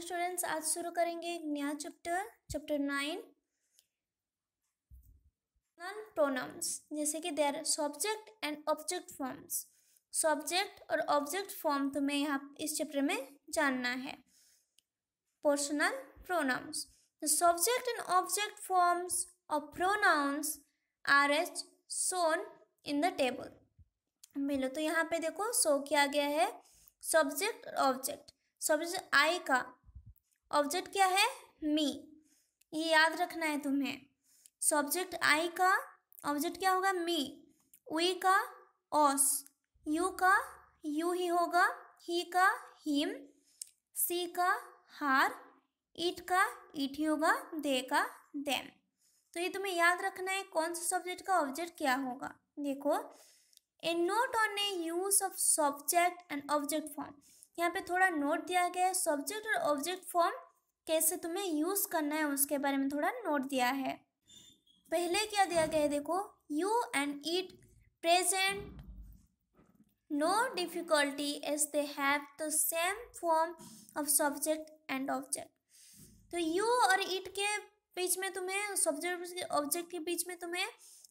morning students आज शुरू करेंगे एक नया chapter chapter nine non pronouns जैसे कि their subject and object forms subject और ऑब्जेक्ट फॉर्म तुम्हें यहाँ इस चैप्टर में जानना है personal pronouns the subject and object forms of pronouns are as shown in the table मिलो तो यहाँ पे देखो सो किया गया है सब्जेक्ट और ऑब्जेक्ट सब्जेक्ट आई का ऑब्जेक्ट क्या है मी ये याद रखना है तुम्हें सब्जेक्ट आई का ऑब्जेक्ट क्या होगा मी वी का ऑस यू का यू ही होगा ही का हिम सी का हार ईट का इट ही होगा दे का देम तो ये तुम्हें याद रखना है कौन से सब्जेक्ट का ऑब्जेक्ट क्या होगा देखो a note on a use of subject and object form यहाँ पे थोड़ा नोट दिया गया है सब्जेक्ट और ऑब्जेक्ट फॉर्म कैसे तुम्हें यूज़ करना है उसके बारे में थोड़ा नोट दिया है पहले क्या दिया गया है देखो you and it present no difficulty as they have the same form of subject and object तो यू और इट के बीच में तुम्हें सब्जेक्ट ऑब्जेक्ट के बीच में तुम्हें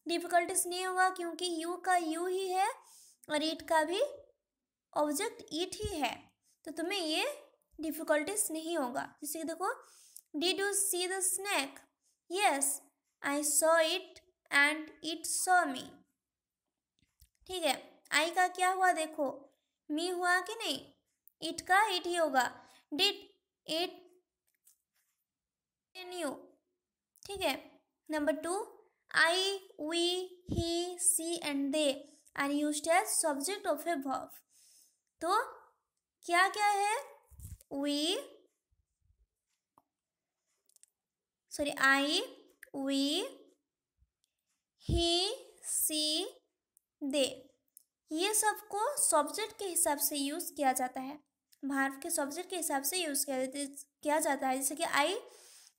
डिफिकल्टीज नहीं होगा क्योंकि यू का यू ही है और इट का भी ऑब्जेक्ट इट ही है तो तुम्हें ये डिफिकल्टीज नहीं होगा जैसे कि देखो did you see the snake yes I saw it and it saw me ठीक है आई का क्या हुआ देखो मी हुआ कि नहीं इट का इट ही होगा डिट इट यू ठीक है number two I we he she and they are used as subject of a verb तो क्या क्या है we sorry I we he she they ये सबको सब्जेक्ट के हिसाब से यूज़ किया जाता है भारत के सब्जेक्ट के हिसाब से यूज़ किया जाता है जैसे कि आई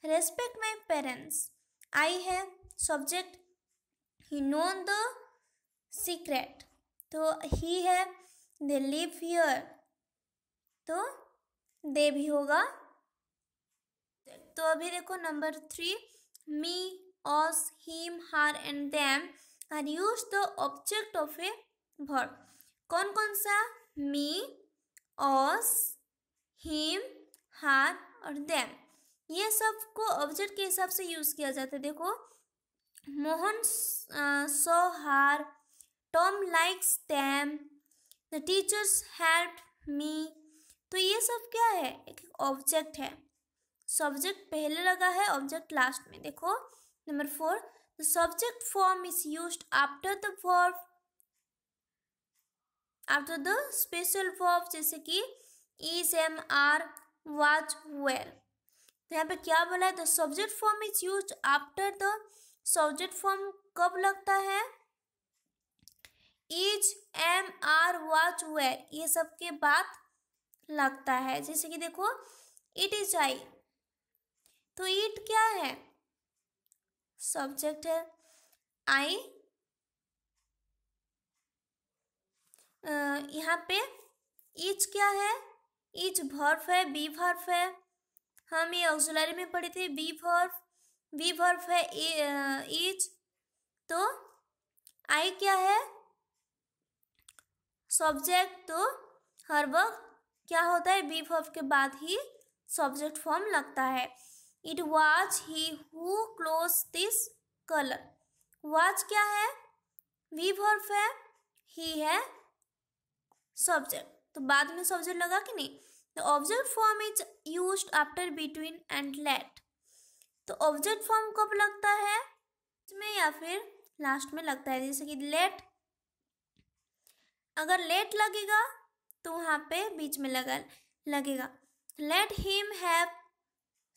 रेस्पेक्ट माई पेरेंट्स आई है subject he known the secret तो ही है दे लिव हियर तो दे भी होगा तो अभी देखो number three me us him her and them are used the object of a word कौन कौन सा मी ऑस हिम हार और देम ये सब को ऑब्जेक्ट के हिसाब से यूज़ किया जाता है देखो Mohan saw her Tom likes them the teachers help me तो ये सब क्या है एक ऑब्जेक्ट है सब्जेक्ट पहले लगा है ऑब्जेक्ट लास्ट में देखो number four the subject form is use after the verb after the special verb जैसे कि is am are was were तो यहाँ पे क्या बोला है the subject form is use after the subject form कब लगता है is am are was were ये सब के बाद लगता है जैसे कि देखो इट इज आई तो इट क्या है सब्जेक्ट है आई यहाँ पे इच क्या है इच भर्फ है बी भर्फ है हम ये ऑक्सिलरी में पढ़े थे बी भर्फ बी भर्फ है इच तो आई क्या है सब्जेक्ट तो हर वक्त क्या होता है बी वर्ब के बाद ही सब्जेक्ट फॉर्म लगता है it was he who close this colour was क्या है वी वर्ब है ही है सब्जेक्ट तो बाद में सब्जेक्ट लगा कि नहीं the object form is use after between and let तो ऑब्जेक्ट फॉर्म कब लगता है में या फिर लास्ट में लगता है जैसे कि लेट अगर लेट लगेगा तो वहाँ पे बीच में लगा लगेगा let him have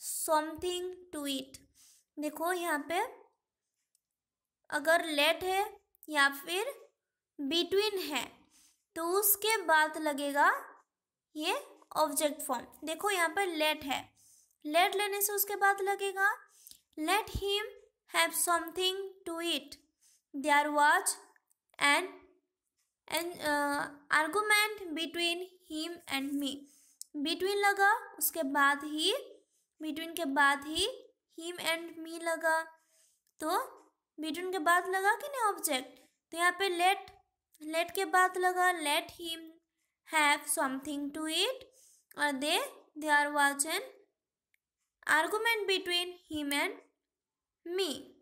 something to eat देखो यहाँ पे अगर लेट है या फिर बिटवीन है तो उसके बाद लगेगा ये ऑब्जेक्ट फॉर्म देखो यहाँ पर लेट है लेट लेने से उसके बाद लगेगा let him have something to eat there was and and argument between him and me between लगा उसके बाद ही बिटवीन के बाद ही हिम एंड मी लगा तो बिटवीन के बाद लगा कि नहीं ऑब्जेक्ट तो यहाँ पे लेट लेट के बाद लगा let him have something to eat और they they are was an argument between him and me